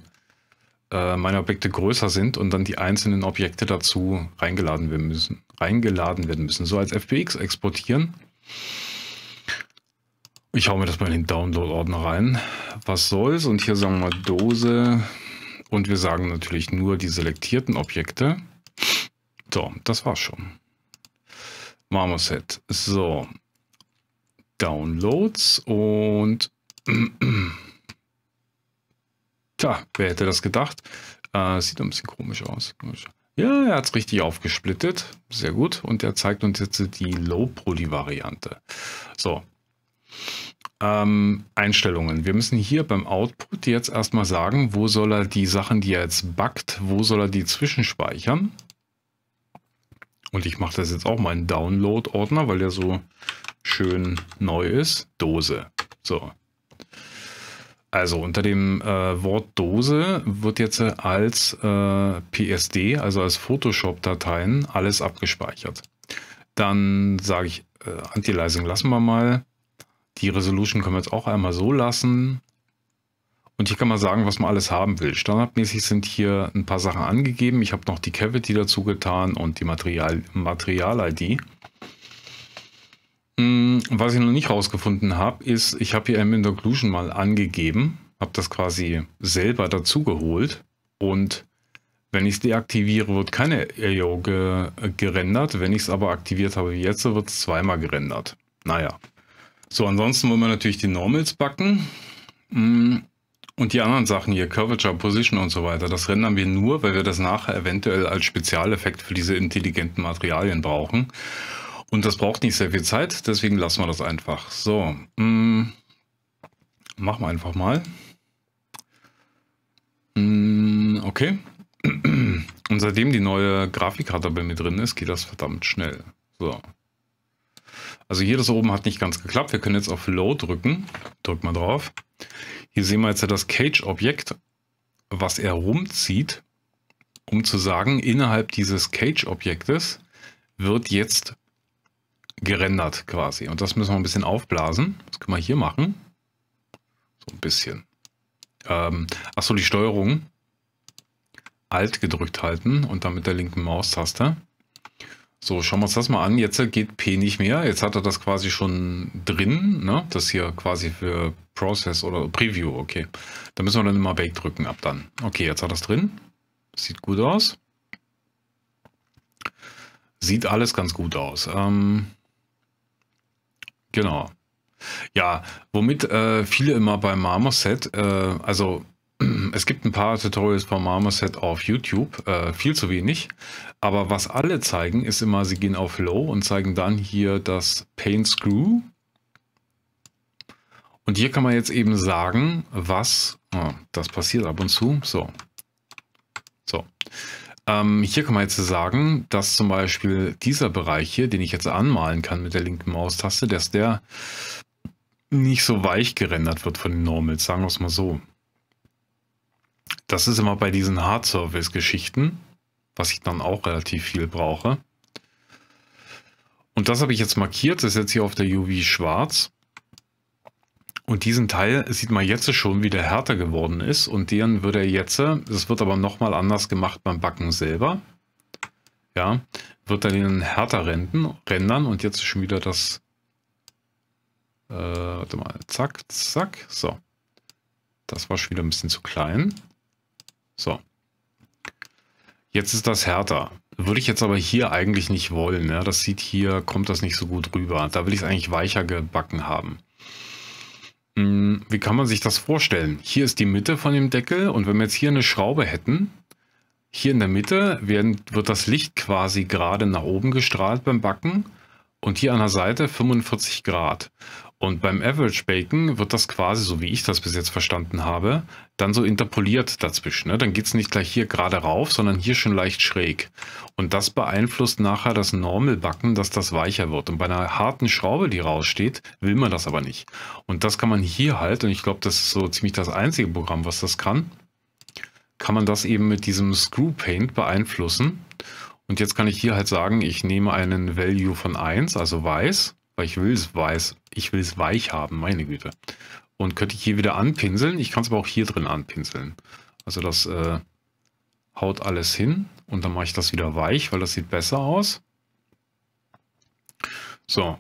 äh, meine Objekte größer sind und dann die einzelnen Objekte dazu reingeladen werden müssen. Reingeladen werden müssen. So als FBX exportieren. Ich hau mir das mal in den Download-Ordner rein. Was soll's? Und hier sagen wir Dose. Und wir sagen natürlich nur die selektierten Objekte. So, das war's schon. Marmoset. So. Downloads und... Tja, wer hätte das gedacht? Äh, sieht ein bisschen komisch aus. Ja, er hat es richtig aufgesplittet. Sehr gut. Und er zeigt uns jetzt die Low-Poly-Variante. So, ähm, Einstellungen. Wir müssen hier beim Output jetzt erstmal sagen, wo soll er die Sachen, die er jetzt backt, wo soll er die zwischenspeichern. Und ich mache das jetzt auch mal in Download-Ordner, weil der so schön neu ist. Dose. So. Also unter dem äh, Wort Dose wird jetzt äh, als äh, PSD, also als Photoshop-Dateien, alles abgespeichert. Dann sage ich, äh, Anti-Leising lassen wir mal. Die Resolution können wir jetzt auch einmal so lassen. Und hier kann man sagen, was man alles haben will. Standardmäßig sind hier ein paar Sachen angegeben. Ich habe noch die Cavity dazu getan und die Material-ID. Material hm, was ich noch nicht rausgefunden habe, ist, ich habe hier Ambient Occlusion mal angegeben, habe das quasi selber dazu geholt und wenn ich es deaktiviere, wird keine AO ge gerendert. Wenn ich es aber aktiviert habe wie jetzt, wird es zweimal gerendert. Naja. So, ansonsten wollen wir natürlich die Normals backen. Mm, und die anderen Sachen hier, Curvature, Position und so weiter, das rendern wir nur, weil wir das nachher eventuell als Spezialeffekt für diese intelligenten Materialien brauchen. Und das braucht nicht sehr viel Zeit, deswegen lassen wir das einfach. So, mm, machen wir einfach mal. Mm, okay. Und seitdem die neue Grafikkarte bei mir drin ist, geht das verdammt schnell. So. Also hier das oben hat nicht ganz geklappt. Wir können jetzt auf Low drücken. Drück mal drauf. Hier sehen wir jetzt das Cage-Objekt, was er rumzieht, um zu sagen, innerhalb dieses Cage-Objektes wird jetzt gerendert quasi. Und das müssen wir ein bisschen aufblasen. Das können wir hier machen. So ein bisschen. Ähm, Achso, die Steuerung. Alt gedrückt halten und dann mit der linken Maustaste. So, schauen wir uns das mal an. Jetzt geht P nicht mehr. Jetzt hat er das quasi schon drin. Ne? Das hier quasi für Process oder Preview. Okay. Da müssen wir dann immer Back drücken ab dann. Okay, jetzt hat er es drin. Sieht gut aus. Sieht alles ganz gut aus. Ähm, genau. Ja, womit äh, viele immer bei Marmoset, äh, also es gibt ein paar Tutorials von Marmoset auf YouTube, äh, viel zu wenig. Aber was alle zeigen, ist immer, sie gehen auf Low und zeigen dann hier das Paint Screw. Und hier kann man jetzt eben sagen, was, oh, das passiert ab und zu, so. So. Ähm, hier kann man jetzt sagen, dass zum Beispiel dieser Bereich hier, den ich jetzt anmalen kann mit der linken Maustaste, dass der nicht so weich gerendert wird von den Normals, sagen wir es mal so. Das ist immer bei diesen Hard-Service-Geschichten, was ich dann auch relativ viel brauche. Und das habe ich jetzt markiert, das ist jetzt hier auf der UV schwarz. Und diesen Teil sieht man jetzt schon, wie der härter geworden ist. Und den würde er jetzt, das wird aber nochmal anders gemacht beim Backen selber. Ja, wird er den härter renden, rendern. Und jetzt ist schon wieder das, äh, warte mal, zack, zack, so. Das war schon wieder ein bisschen zu klein. So. Jetzt ist das härter. Würde ich jetzt aber hier eigentlich nicht wollen. Ne? Das sieht hier, kommt das nicht so gut rüber. Da will ich es eigentlich weicher gebacken haben. Hm, wie kann man sich das vorstellen? Hier ist die Mitte von dem Deckel und wenn wir jetzt hier eine Schraube hätten, hier in der Mitte werden, wird das Licht quasi gerade nach oben gestrahlt beim Backen und hier an der Seite 45 Grad. Und beim Average Bacon wird das quasi, so wie ich das bis jetzt verstanden habe, dann so interpoliert dazwischen. Ne? Dann geht es nicht gleich hier gerade rauf, sondern hier schon leicht schräg. Und das beeinflusst nachher das Normal Backen, dass das weicher wird. Und bei einer harten Schraube, die raussteht, will man das aber nicht. Und das kann man hier halt, und ich glaube, das ist so ziemlich das einzige Programm, was das kann, kann man das eben mit diesem Screw Paint beeinflussen. Und jetzt kann ich hier halt sagen, ich nehme einen Value von 1, also weiß, weil ich will es weiß, ich will es weich haben, meine Güte. Und könnte ich hier wieder anpinseln? Ich kann es aber auch hier drin anpinseln. Also das äh, haut alles hin und dann mache ich das wieder weich, weil das sieht besser aus. So,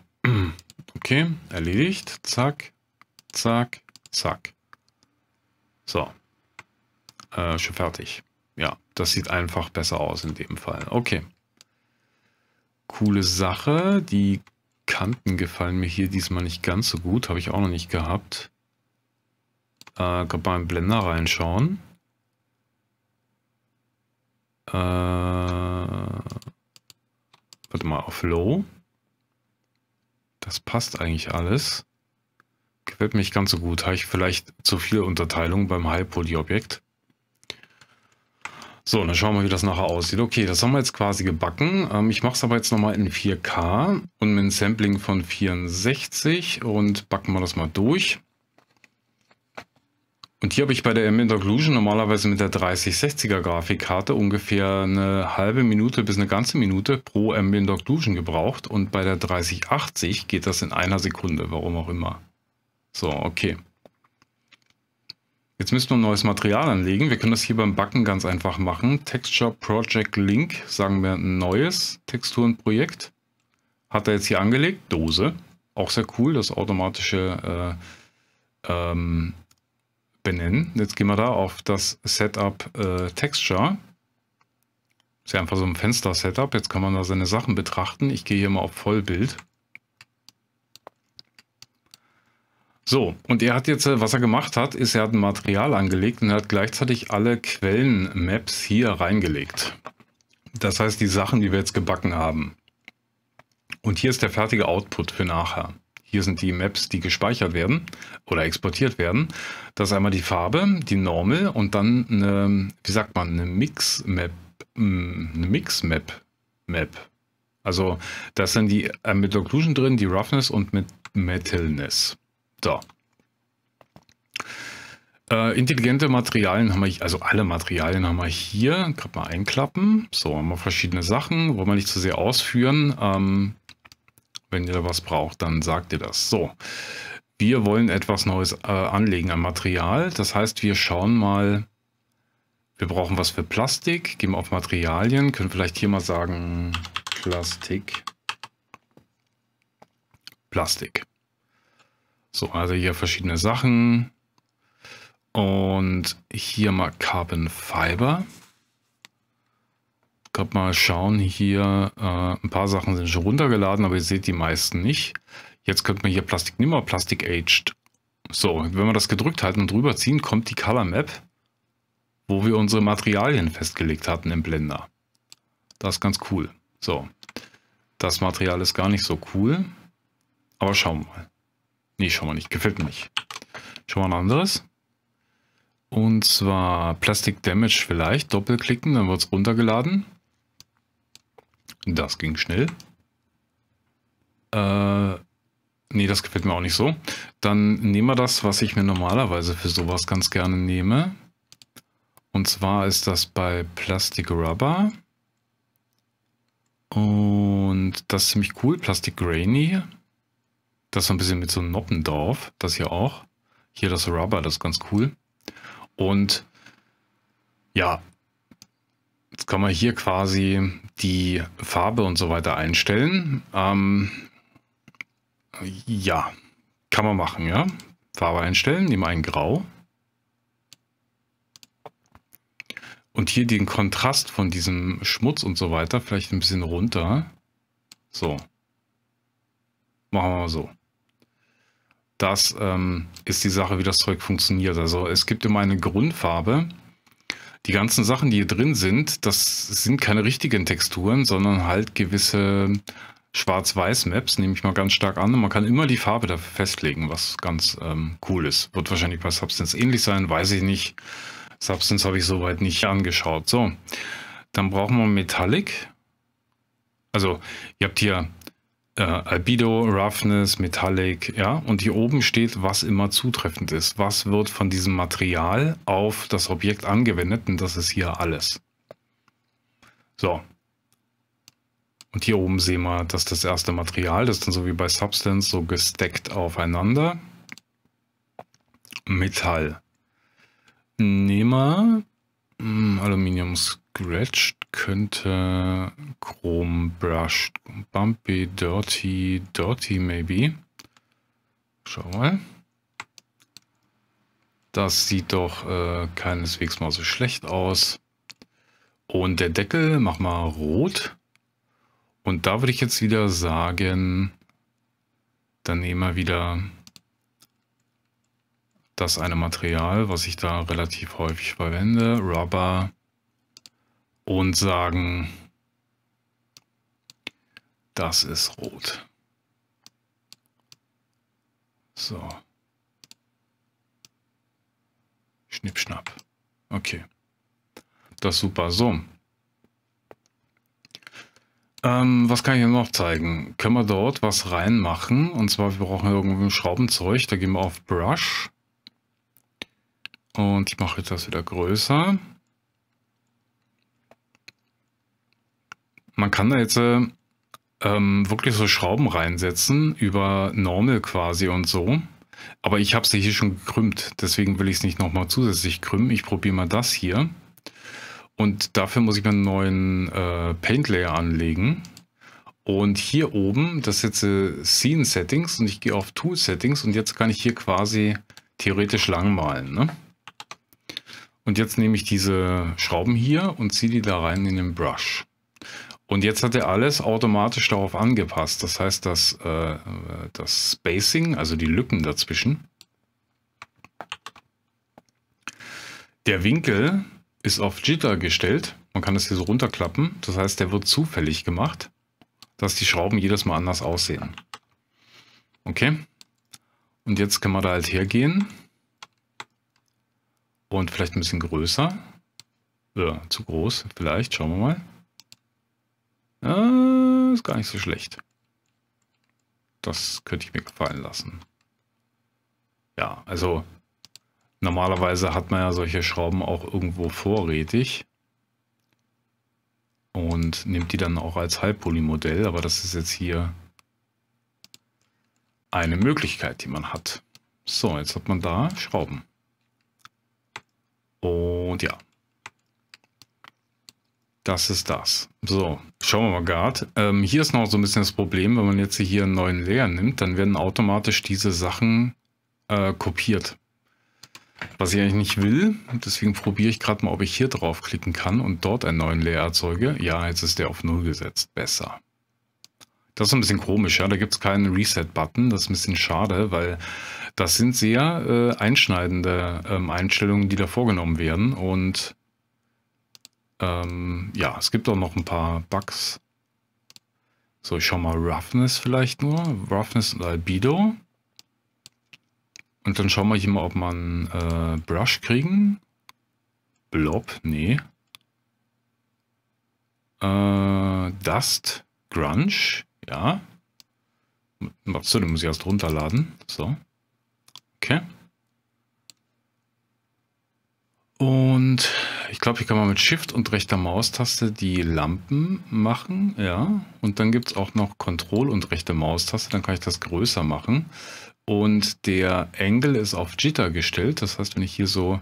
okay, erledigt. Zack, zack, zack. So, äh, schon fertig. Ja, das sieht einfach besser aus in dem Fall. Okay. Coole Sache, die Kanten gefallen mir hier diesmal nicht ganz so gut. Habe ich auch noch nicht gehabt. Äh, kann mal im Blender reinschauen. Äh, warte mal, auf Low. Das passt eigentlich alles. Gefällt mir nicht ganz so gut. Habe ich vielleicht zu viel Unterteilung beim High-Poly-Objekt? So, dann schauen wir, wie das nachher aussieht. Okay, das haben wir jetzt quasi gebacken. Ähm, ich mache es aber jetzt nochmal in 4K und mit einem Sampling von 64 und backen wir das mal durch. Und hier habe ich bei der Ambient Occlusion normalerweise mit der 3060er Grafikkarte ungefähr eine halbe Minute bis eine ganze Minute pro Ambient Occlusion gebraucht und bei der 3080 geht das in einer Sekunde, warum auch immer. So, okay. Jetzt müssen wir ein neues Material anlegen. Wir können das hier beim Backen ganz einfach machen. Texture Project Link, sagen wir ein neues Texturenprojekt. Hat er jetzt hier angelegt, Dose. Auch sehr cool, das automatische äh, ähm, Benennen. Jetzt gehen wir da auf das Setup äh, Texture. ist ja einfach so ein Fenster-Setup. Jetzt kann man da seine Sachen betrachten. Ich gehe hier mal auf Vollbild. So, und er hat jetzt, äh, was er gemacht hat, ist, er hat ein Material angelegt und er hat gleichzeitig alle Quellen-Maps hier reingelegt. Das heißt, die Sachen, die wir jetzt gebacken haben. Und hier ist der fertige Output für nachher. Hier sind die Maps, die gespeichert werden oder exportiert werden. Das ist einmal die Farbe, die Normal und dann eine, wie sagt man, eine Mix-Map. Mm, eine Mix-Map. Map. Also, das sind die äh, mit Occlusion drin, die Roughness und mit Metalness. So. Äh, intelligente Materialien haben wir also alle Materialien haben wir hier. Gerade mal einklappen. So, haben wir verschiedene Sachen. Wollen wir nicht zu sehr ausführen. Ähm, wenn ihr da was braucht, dann sagt ihr das. So, wir wollen etwas Neues äh, anlegen an Material. Das heißt, wir schauen mal, wir brauchen was für Plastik. Gehen wir auf Materialien. Können vielleicht hier mal sagen, Plastik. Plastik. So, also hier verschiedene Sachen. Und hier mal Carbon Fiber. Ich mal schauen, hier äh, ein paar Sachen sind schon runtergeladen, aber ihr seht die meisten nicht. Jetzt könnte man hier Plastik, nimm mal Plastik Aged. So, wenn wir das gedrückt halten und drüber ziehen, kommt die Color Map, wo wir unsere Materialien festgelegt hatten im Blender. Das ist ganz cool. So, das Material ist gar nicht so cool, aber schauen wir mal. Nee, schon mal nicht. Gefällt mir nicht. Schon mal ein anderes. Und zwar Plastic Damage vielleicht. Doppelklicken, dann wird es runtergeladen. Das ging schnell. Äh, nee, das gefällt mir auch nicht so. Dann nehmen wir das, was ich mir normalerweise für sowas ganz gerne nehme. Und zwar ist das bei Plastic Rubber. Und das ist ziemlich cool. Plastic Grainy. Das so ein bisschen mit so Noppen drauf. Das hier auch. Hier das Rubber, das ist ganz cool. Und ja, jetzt kann man hier quasi die Farbe und so weiter einstellen. Ähm, ja, kann man machen, ja. Farbe einstellen, nehmen ein Grau. Und hier den Kontrast von diesem Schmutz und so weiter, vielleicht ein bisschen runter. So. Machen wir mal so das ähm, ist die Sache, wie das Zeug funktioniert. Also es gibt immer eine Grundfarbe. Die ganzen Sachen, die hier drin sind, das sind keine richtigen Texturen, sondern halt gewisse Schwarz-Weiß-Maps, nehme ich mal ganz stark an. man kann immer die Farbe dafür festlegen, was ganz ähm, cool ist. Wird wahrscheinlich bei Substance ähnlich sein, weiß ich nicht. Substance habe ich soweit nicht angeschaut. So, dann brauchen wir Metallic. Also, ihr habt hier äh, Albedo, Roughness, Metallic, ja. Und hier oben steht, was immer zutreffend ist. Was wird von diesem Material auf das Objekt angewendet? Und das ist hier alles. So. Und hier oben sehen wir, dass das erste Material, das ist dann so wie bei Substance, so gesteckt aufeinander. Metall. Nehmen wir hm, Aluminiums Scratched könnte Chrome Brushed, Bumpy, Dirty, Dirty maybe. Schau mal. Das sieht doch äh, keineswegs mal so schlecht aus. Und der Deckel, mach mal rot. Und da würde ich jetzt wieder sagen, dann nehmen wir wieder das eine Material, was ich da relativ häufig verwende, Rubber und sagen, das ist rot. So. Schnippschnapp. Okay. Das ist super. So. Ähm, was kann ich noch zeigen? Können wir dort was reinmachen? Und zwar, wir brauchen irgendwie ein Schraubenzeug. Da gehen wir auf Brush. Und ich mache das wieder größer. Man kann da jetzt äh, ähm, wirklich so Schrauben reinsetzen über Normal quasi und so. Aber ich habe sie hier schon gekrümmt, deswegen will ich es nicht nochmal zusätzlich krümmen. Ich probiere mal das hier. Und dafür muss ich mir einen neuen äh, Paint Layer anlegen. Und hier oben, das setze äh, Scene Settings und ich gehe auf Tool Settings und jetzt kann ich hier quasi theoretisch lang malen. Ne? Und jetzt nehme ich diese Schrauben hier und ziehe die da rein in den Brush. Und jetzt hat er alles automatisch darauf angepasst. Das heißt, dass äh, das Spacing, also die Lücken dazwischen, der Winkel ist auf Jitter gestellt. Man kann das hier so runterklappen. Das heißt, der wird zufällig gemacht, dass die Schrauben jedes Mal anders aussehen. Okay. Und jetzt können wir da halt hergehen. Und vielleicht ein bisschen größer. Ja, zu groß, vielleicht. Schauen wir mal. Äh, ist gar nicht so schlecht. Das könnte ich mir gefallen lassen. Ja, also normalerweise hat man ja solche Schrauben auch irgendwo vorrätig und nimmt die dann auch als Halbpoly-Modell, aber das ist jetzt hier eine Möglichkeit, die man hat. So, jetzt hat man da Schrauben. Und ja, das ist das. So, schauen wir mal gerade. Ähm, hier ist noch so ein bisschen das Problem, wenn man jetzt hier einen neuen Layer nimmt, dann werden automatisch diese Sachen äh, kopiert. Was ich eigentlich nicht will, deswegen probiere ich gerade mal, ob ich hier draufklicken kann und dort einen neuen Layer erzeuge. Ja, jetzt ist der auf Null gesetzt. Besser. Das ist ein bisschen komisch, ja. Da gibt es keinen Reset-Button. Das ist ein bisschen schade, weil das sind sehr äh, einschneidende ähm, Einstellungen, die da vorgenommen werden. Und ähm, ja, es gibt auch noch ein paar Bugs. So, ich schau mal Roughness vielleicht nur. Roughness und Albedo. Und dann schauen wir hier mal, ob man äh, Brush kriegen. Blob, nee. Äh, Dust, Grunge, ja. Warte, den muss ich erst runterladen. So. Okay. Und ich glaube, hier kann man mit Shift und rechter Maustaste die Lampen machen. Ja. Und dann gibt es auch noch Control und rechte Maustaste. Dann kann ich das größer machen. Und der Angle ist auf Jitter gestellt. Das heißt, wenn ich hier so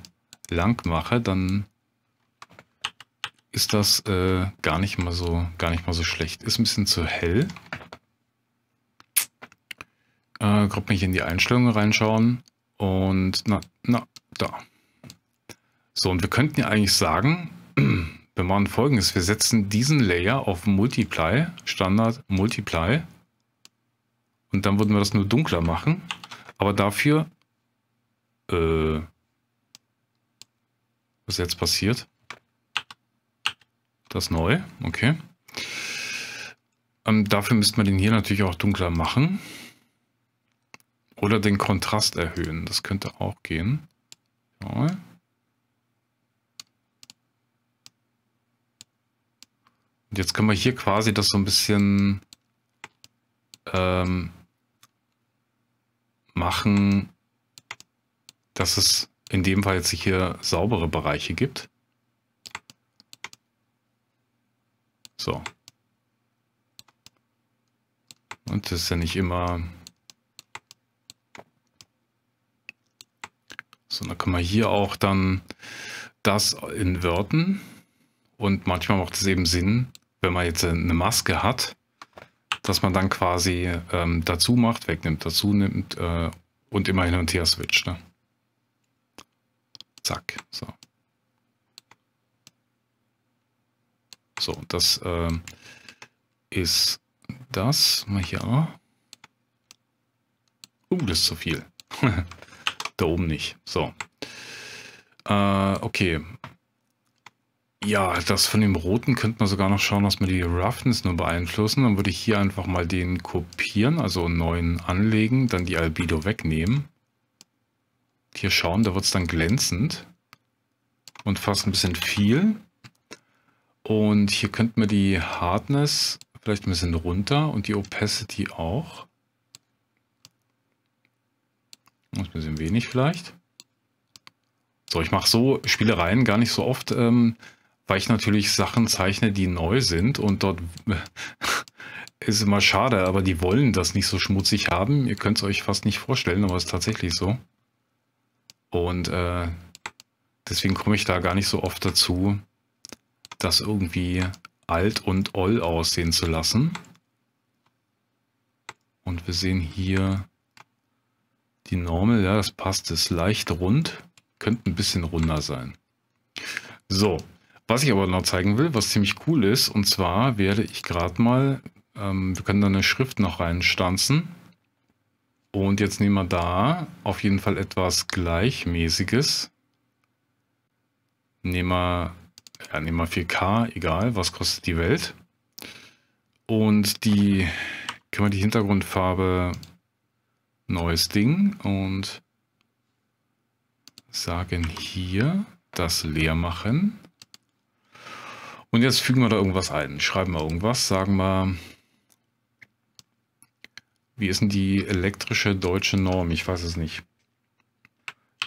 lang mache, dann ist das äh, gar, nicht mal so, gar nicht mal so schlecht. Ist ein bisschen zu hell. Äh, Gerade wenn ich in die Einstellungen reinschauen. Und na, na, da. So, und wir könnten ja eigentlich sagen, wir machen folgendes. Wir setzen diesen Layer auf Multiply, Standard Multiply. Und dann würden wir das nur dunkler machen. Aber dafür, äh, was jetzt passiert? Das neu, okay. Ähm, dafür müsste man den hier natürlich auch dunkler machen. Oder den Kontrast erhöhen. Das könnte auch gehen. Ja. Und jetzt können wir hier quasi das so ein bisschen ähm, machen, dass es in dem Fall jetzt hier saubere Bereiche gibt. So. Und das ist ja nicht immer... So, dann kann man hier auch dann das inverten. Und manchmal macht es eben Sinn, wenn man jetzt äh, eine Maske hat, dass man dann quasi ähm, dazu macht, wegnimmt, dazu nimmt äh, und immer hin und her switcht. Ne? Zack, so. So, das äh, ist das. Mal hier auch. Uh, das ist zu viel. da oben nicht. So. Äh, okay. Ja, das von dem roten könnte man sogar noch schauen, dass wir die Roughness nur beeinflussen. Dann würde ich hier einfach mal den kopieren, also einen neuen anlegen, dann die Albedo wegnehmen. Hier schauen, da wird es dann glänzend und fast ein bisschen viel. Und hier könnten wir die Hardness vielleicht ein bisschen runter und die Opacity auch. Das ein bisschen wenig vielleicht. So, ich mache so Spielereien gar nicht so oft. Ähm, weil ich natürlich Sachen zeichne, die neu sind und dort ist immer schade, aber die wollen das nicht so schmutzig haben. Ihr könnt es euch fast nicht vorstellen, aber es ist tatsächlich so. Und äh, deswegen komme ich da gar nicht so oft dazu, das irgendwie alt und oll aussehen zu lassen. Und wir sehen hier die Normal, ja, das passt, ist leicht rund, könnte ein bisschen runder sein. So, was ich aber noch zeigen will, was ziemlich cool ist, und zwar werde ich gerade mal, ähm, wir können da eine Schrift noch reinstanzen. Und jetzt nehmen wir da auf jeden Fall etwas Gleichmäßiges. Nehmen wir, ja, nehmen wir 4K, egal, was kostet die Welt. Und die, können wir die Hintergrundfarbe neues Ding und sagen hier das leer machen. Und jetzt fügen wir da irgendwas ein. Schreiben wir irgendwas, sagen wir, wie ist denn die elektrische deutsche Norm? Ich weiß es nicht.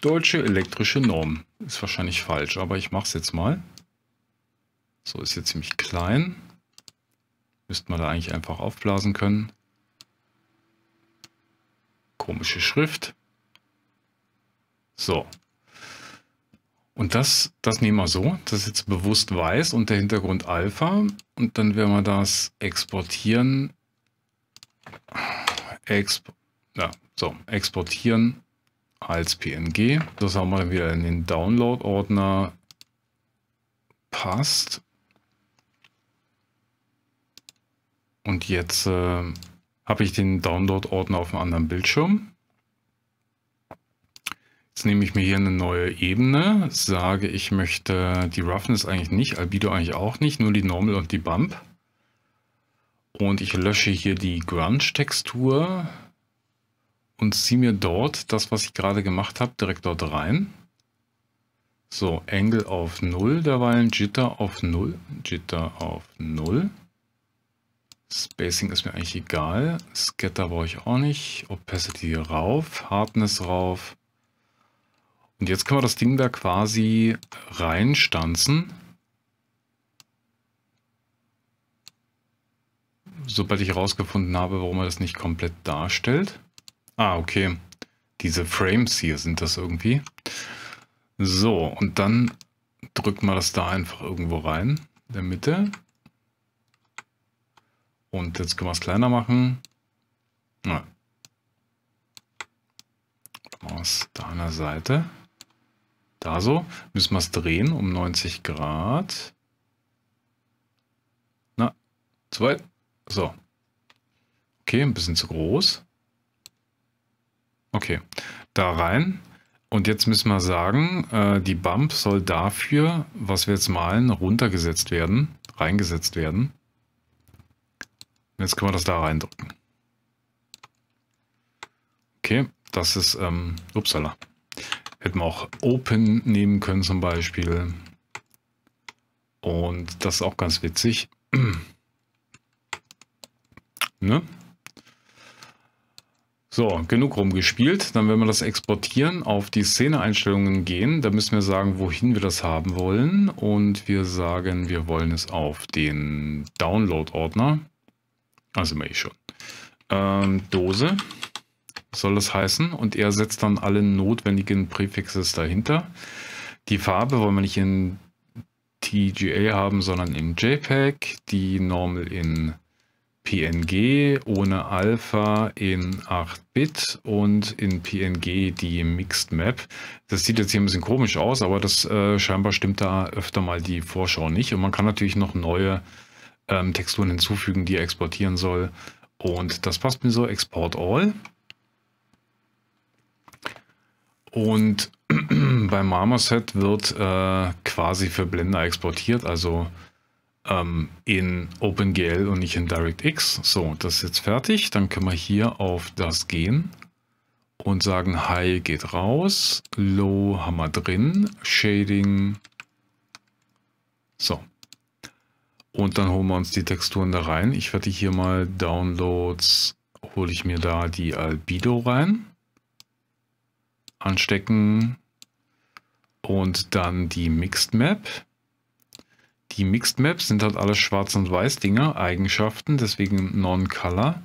Deutsche elektrische Norm. Ist wahrscheinlich falsch, aber ich mache es jetzt mal. So, ist jetzt ziemlich klein. Müsste man da eigentlich einfach aufblasen können. Komische Schrift. So, und das, das nehmen wir so, das ist jetzt bewusst weiß und der Hintergrund Alpha. Und dann werden wir das exportieren. Exp ja, so, exportieren als PNG. Das haben wir dann wieder in den Download-Ordner. Passt. Und jetzt äh, habe ich den Download-Ordner auf einem anderen Bildschirm. Jetzt nehme ich mir hier eine neue Ebene, sage ich möchte die Roughness eigentlich nicht, Albedo eigentlich auch nicht, nur die Normal und die Bump. Und ich lösche hier die Grunge-Textur und ziehe mir dort das, was ich gerade gemacht habe, direkt dort rein. So, Angle auf 0, derweilen Jitter auf 0, Jitter auf 0. Spacing ist mir eigentlich egal, Scatter brauche ich auch nicht, Opacity rauf, Hardness rauf, und jetzt können wir das Ding da quasi reinstanzen. Sobald ich herausgefunden habe, warum er das nicht komplett darstellt. Ah, okay. Diese Frames hier sind das irgendwie. So, und dann drückt man das da einfach irgendwo rein. In der Mitte. Und jetzt können wir es kleiner machen. Na. Aus deiner Seite. Da so. Müssen wir es drehen um 90 Grad. Na, zu weit. So. Okay, ein bisschen zu groß. Okay, da rein. Und jetzt müssen wir sagen, äh, die Bump soll dafür, was wir jetzt malen, runtergesetzt werden, reingesetzt werden. Jetzt können wir das da reindrücken. Okay, das ist, ähm, upsala. Hätten wir auch Open nehmen können zum Beispiel. Und das ist auch ganz witzig. ne? So, genug rumgespielt. Dann, wenn wir das exportieren, auf die Szene-Einstellungen gehen, da müssen wir sagen, wohin wir das haben wollen. Und wir sagen, wir wollen es auf den Download-Ordner. Also, mache ich schon. Ähm, Dose soll das heißen. Und er setzt dann alle notwendigen Präfixes dahinter. Die Farbe wollen wir nicht in TGA haben, sondern in JPEG. Die Normal in PNG ohne Alpha in 8-Bit und in PNG die Mixed Map. Das sieht jetzt hier ein bisschen komisch aus, aber das äh, scheinbar stimmt da öfter mal die Vorschau nicht. Und man kann natürlich noch neue ähm, Texturen hinzufügen, die er exportieren soll. Und das passt mir so, Export All. Und bei Marmoset wird äh, quasi für Blender exportiert, also ähm, in OpenGL und nicht in DirectX. So, das ist jetzt fertig. Dann können wir hier auf das gehen und sagen, High geht raus, Low haben wir drin, Shading. So. Und dann holen wir uns die Texturen da rein. Ich werde hier mal Downloads, hole ich mir da die Albedo rein anstecken und dann die Mixed Map. Die Mixed Maps sind halt alles schwarz und weiß Dinger, Eigenschaften, deswegen Non-Color.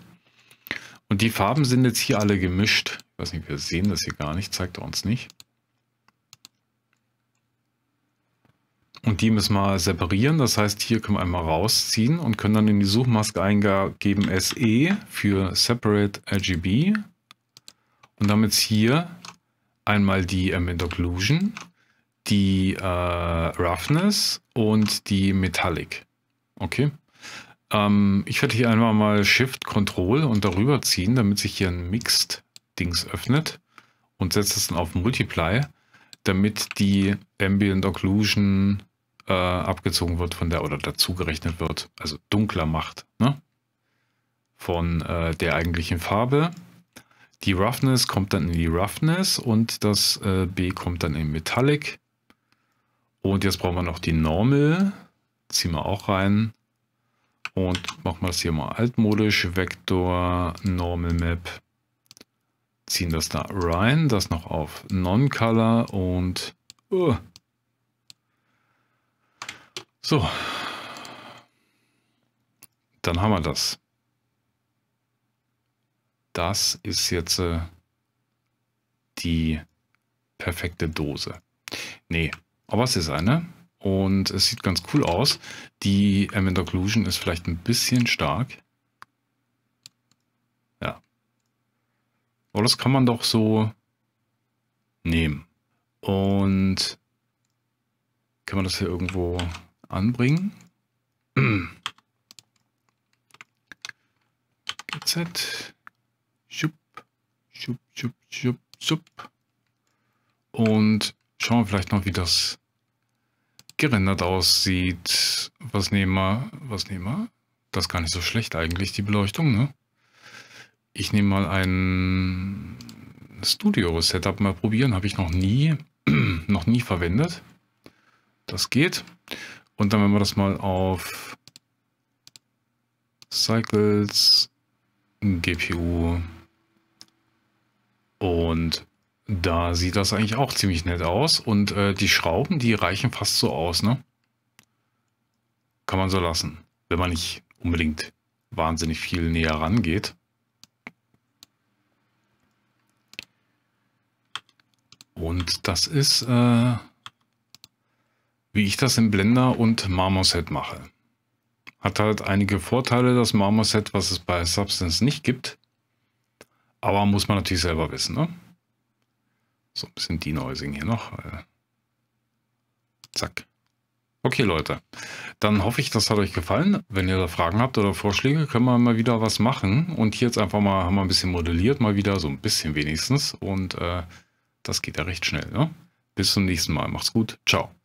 Und die Farben sind jetzt hier alle gemischt. Ich weiß nicht, wir sehen das hier gar nicht, zeigt er uns nicht. Und die müssen wir separieren. Das heißt, hier können wir einmal rausziehen und können dann in die Suchmaske eingeben SE für Separate RGB. Und damit hier einmal die ähm, Occlusion, die äh, Roughness und die Metallic. Okay. Ähm, ich werde hier einmal mal Shift Control und darüber ziehen, damit sich hier ein Mixed Dings öffnet und setze es dann auf Multiply, damit die Ambient Occlusion äh, abgezogen wird von der oder dazugerechnet wird, also dunkler macht, ne? von äh, der eigentlichen Farbe. Die Roughness kommt dann in die Roughness und das äh, B kommt dann in Metallic. Und jetzt brauchen wir noch die Normal. Ziehen wir auch rein. Und machen wir das hier mal altmodisch. Vektor, Normal Map. Ziehen das da rein. Das noch auf Non-Color und... Uh. So. Dann haben wir das das ist jetzt äh, die perfekte Dose. Nee, aber es ist eine und es sieht ganz cool aus. Die Ambient Occlusion ist vielleicht ein bisschen stark. Ja. Aber das kann man doch so nehmen. Und kann man das hier irgendwo anbringen? GZ. Schupp, schupp, schupp, schupp, schupp. Und schauen wir vielleicht noch, wie das gerendert aussieht. Was nehmen wir? Was nehmen wir? Das ist gar nicht so schlecht eigentlich, die Beleuchtung, ne? Ich nehme mal ein Studio-Setup mal probieren. Habe ich noch nie, noch nie verwendet. Das geht. Und dann, wenn wir das mal auf Cycles GPU und da sieht das eigentlich auch ziemlich nett aus. Und äh, die Schrauben, die reichen fast so aus, ne? Kann man so lassen, wenn man nicht unbedingt wahnsinnig viel näher rangeht. Und das ist, äh, wie ich das im Blender und Marmoset mache. Hat halt einige Vorteile, das Marmoset, was es bei Substance nicht gibt. Aber muss man natürlich selber wissen, ne? So, ein bisschen Denoising hier noch. Äh, zack. Okay, Leute. Dann hoffe ich, das hat euch gefallen. Wenn ihr da Fragen habt oder Vorschläge, können wir mal wieder was machen. Und hier jetzt einfach mal, haben wir ein bisschen modelliert, mal wieder, so ein bisschen wenigstens. Und äh, das geht ja recht schnell. Ne? Bis zum nächsten Mal. Macht's gut. Ciao.